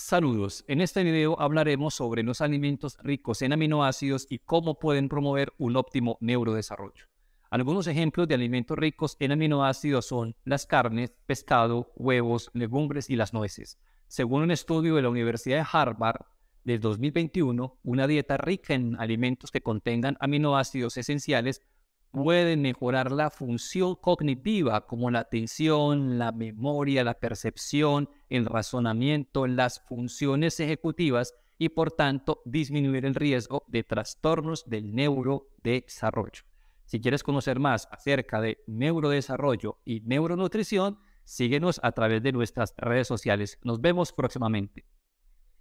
Saludos, en este video hablaremos sobre los alimentos ricos en aminoácidos y cómo pueden promover un óptimo neurodesarrollo. Algunos ejemplos de alimentos ricos en aminoácidos son las carnes, pescado, huevos, legumbres y las nueces. Según un estudio de la Universidad de Harvard del 2021, una dieta rica en alimentos que contengan aminoácidos esenciales pueden mejorar la función cognitiva como la atención, la memoria, la percepción, el razonamiento, las funciones ejecutivas y por tanto disminuir el riesgo de trastornos del neurodesarrollo. Si quieres conocer más acerca de neurodesarrollo y neuronutrición, síguenos a través de nuestras redes sociales. Nos vemos próximamente.